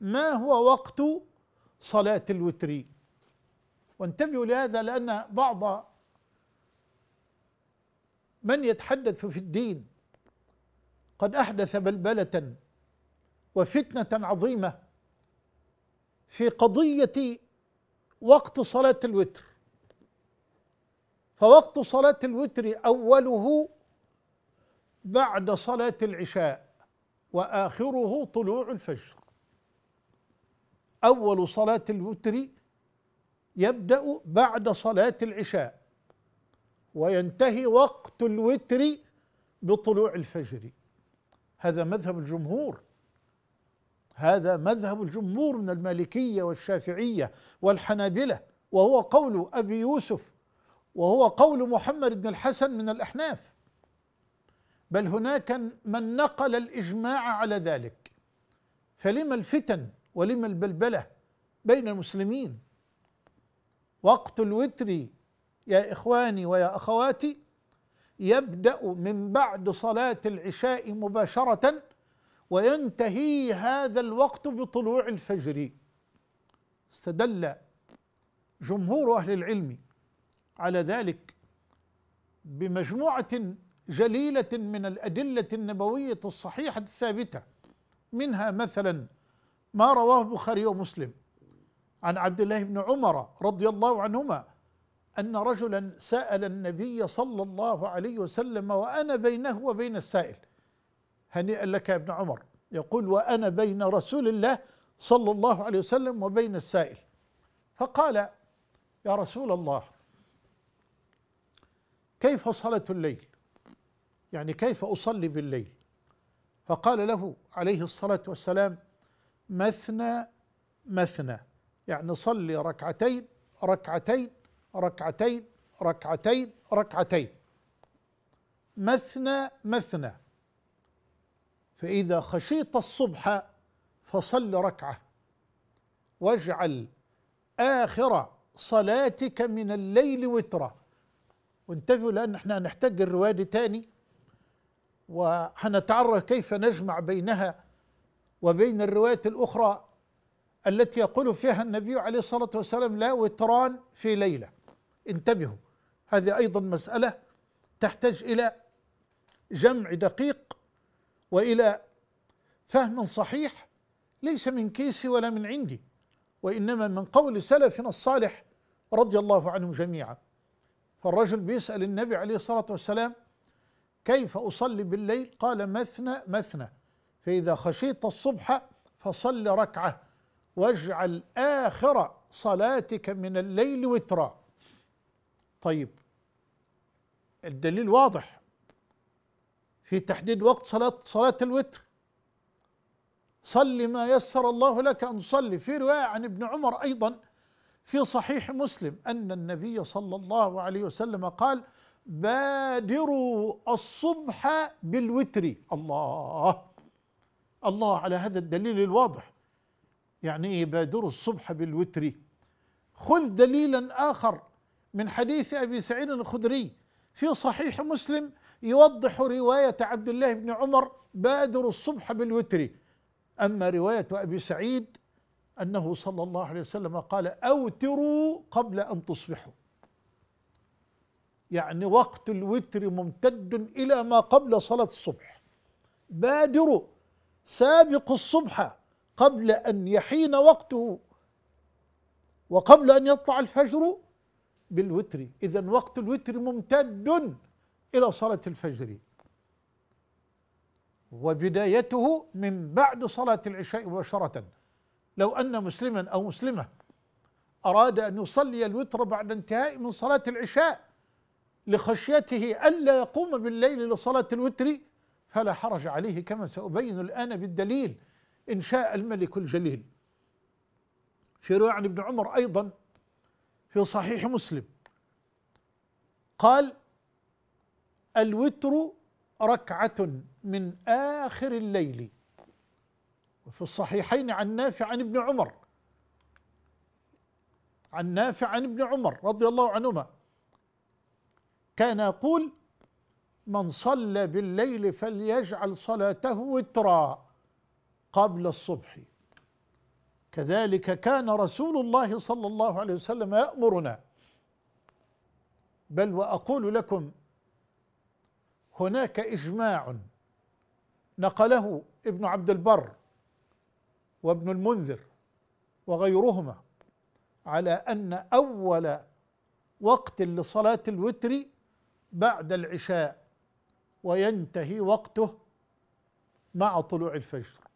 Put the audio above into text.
ما هو وقت صلاة الوتر وانتبهوا لهذا لأن بعض من يتحدث في الدين قد أحدث بلبلة وفتنة عظيمة في قضية وقت صلاة الوتر فوقت صلاة الوتر أوله بعد صلاة العشاء وآخره طلوع الفجر أول صلاة الوتر يبدأ بعد صلاة العشاء وينتهي وقت الوتر بطلوع الفجر هذا مذهب الجمهور هذا مذهب الجمهور من المالكية والشافعية والحنابلة وهو قول أبي يوسف وهو قول محمد بن الحسن من الأحناف بل هناك من نقل الإجماع على ذلك فلما الفتن ولما البلبلة بين المسلمين وقت الوتر يا إخواني ويا أخواتي يبدأ من بعد صلاة العشاء مباشرة وينتهي هذا الوقت بطلوع الفجر استدل جمهور أهل العلم على ذلك بمجموعة جليلة من الأدلة النبوية الصحيحة الثابتة منها مثلا ما رواه البخاري ومسلم عن عبد الله بن عمر رضي الله عنهما ان رجلا سال النبي صلى الله عليه وسلم وانا بينه وبين السائل هنيئا لك يا ابن عمر يقول وانا بين رسول الله صلى الله عليه وسلم وبين السائل فقال يا رسول الله كيف صلاه الليل يعني كيف اصلي بالليل فقال له عليه الصلاه والسلام مثنى مثنى يعني صلي ركعتين ركعتين ركعتين ركعتين ركعتين مثنى مثنى فإذا خشيت الصبح فصل ركعة واجعل آخر صلاتك من الليل وترا وانتبهوا لأن احنا هنحتاج الرواية دي تاني وهنتعرف كيف نجمع بينها وبين الروايات الأخرى التي يقول فيها النبي عليه الصلاة والسلام لا وتران في ليلة انتبهوا هذه أيضا مسألة تحتاج إلى جمع دقيق وإلى فهم صحيح ليس من كيسي ولا من عندي وإنما من قول سلفنا الصالح رضي الله عنهم جميعا فالرجل بيسأل النبي عليه الصلاة والسلام كيف أصلي بالليل قال مثنى مثنى فإذا خشيت الصبح فصل ركعة واجعل آخر صلاتك من الليل وترا طيب الدليل واضح في تحديد وقت صلاة صلاة الوتر صلي ما يسر الله لك أن تصلي في رواية عن ابن عمر أيضا في صحيح مسلم أن النبي صلى الله عليه وسلم قال بادروا الصبح بالوتر الله الله على هذا الدليل الواضح يعني ايه بادروا الصبح بالوتر خذ دليلا اخر من حديث ابي سعيد الخدري في صحيح مسلم يوضح روايه عبد الله بن عمر بادروا الصبح بالوتر اما روايه ابي سعيد انه صلى الله عليه وسلم قال اوتروا قبل ان تصبحوا يعني وقت الوتر ممتد الى ما قبل صلاه الصبح بادروا سابق الصبح قبل أن يحين وقته وقبل أن يطلع الفجر بالوتر إذا وقت الوتر ممتد إلى صلاة الفجر وبدايته من بعد صلاة العشاء مباشرة لو أن مسلما أو مسلمة أراد أن يصلي الوتر بعد انتهاء من صلاة العشاء لخشيته ألا يقوم بالليل لصلاة الوتر فلا حرج عليه كما سأبين الآن بالدليل إن شاء الملك الجليل في رواية عن ابن عمر أيضا في صحيح مسلم قال الوتر ركعة من آخر الليل وفي الصحيحين عن نافع عن ابن عمر عن نافع عن ابن عمر رضي الله عنهما كان يقول من صلى بالليل فليجعل صلاته وترا قبل الصبح كذلك كان رسول الله صلى الله عليه وسلم يأمرنا بل وأقول لكم هناك إجماع نقله ابن عبد البر وابن المنذر وغيرهما على أن أول وقت لصلاة الوتر بعد العشاء وينتهي وقته مع طلوع الفجر